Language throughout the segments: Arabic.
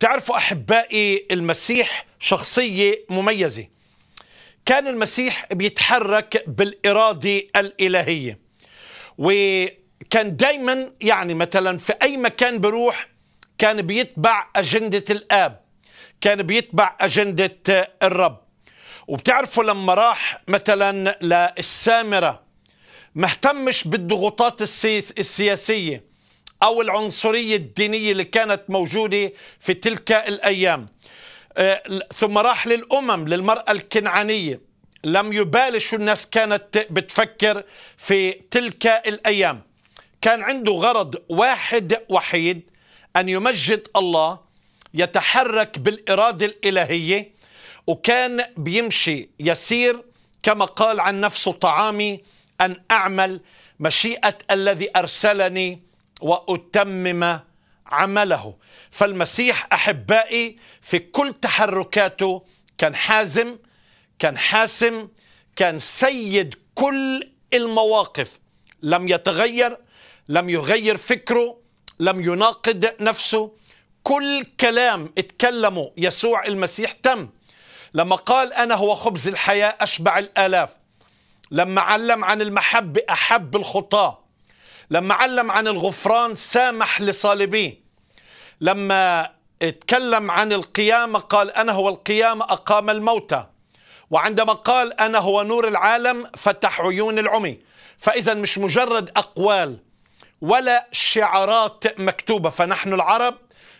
تعرفوا أحبائي المسيح شخصية مميزة كان المسيح بيتحرك بالإرادة الإلهية وكان دايما يعني مثلا في أي مكان بروح كان بيتبع أجندة الآب كان بيتبع أجندة الرب وبتعرفوا لما راح مثلا للسامرة ما اهتمش بالضغوطات السياسية أو العنصرية الدينية اللي كانت موجودة في تلك الأيام آه، ثم راح للأمم للمرأة الكنعانية لم يبالي شو الناس كانت بتفكر في تلك الأيام كان عنده غرض واحد وحيد أن يمجد الله يتحرك بالإرادة الإلهية وكان بيمشي يسير كما قال عن نفسه طعامي أن أعمل مشيئة الذي أرسلني وأتمم عمله فالمسيح أحبائي في كل تحركاته كان حازم كان حاسم كان سيد كل المواقف لم يتغير لم يغير فكره لم يناقض نفسه كل كلام اتكلمه يسوع المسيح تم لما قال أنا هو خبز الحياة أشبع الآلاف لما علم عن المحبة أحب الخطاه لما علم عن الغفران سامح لصالبيه لما اتكلم عن القيامة قال أنا هو القيامة أقام الموتى وعندما قال أنا هو نور العالم فتح عيون العمي فإذا مش مجرد أقوال ولا شعارات مكتوبة فنحن العرب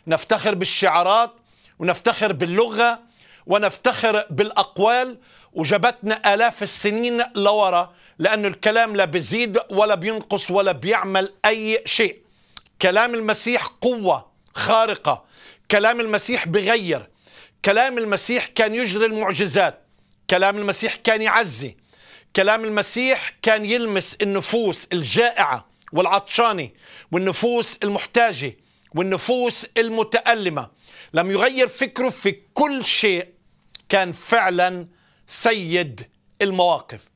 نفتخر بالشعارات ونفتخر باللغة ونفتخر بالأقوال وجبتنا آلاف السنين لورا لأن الكلام لا بيزيد ولا بينقص ولا بيعمل أي شيء كلام المسيح قوة خارقة كلام المسيح بغير كلام المسيح كان يجري المعجزات كلام المسيح كان يعزي كلام المسيح كان يلمس النفوس الجائعة والعطشانة والنفوس المحتاجة والنفوس المتألمة لم يغير فكره في كل شيء كان فعلا سيد المواقف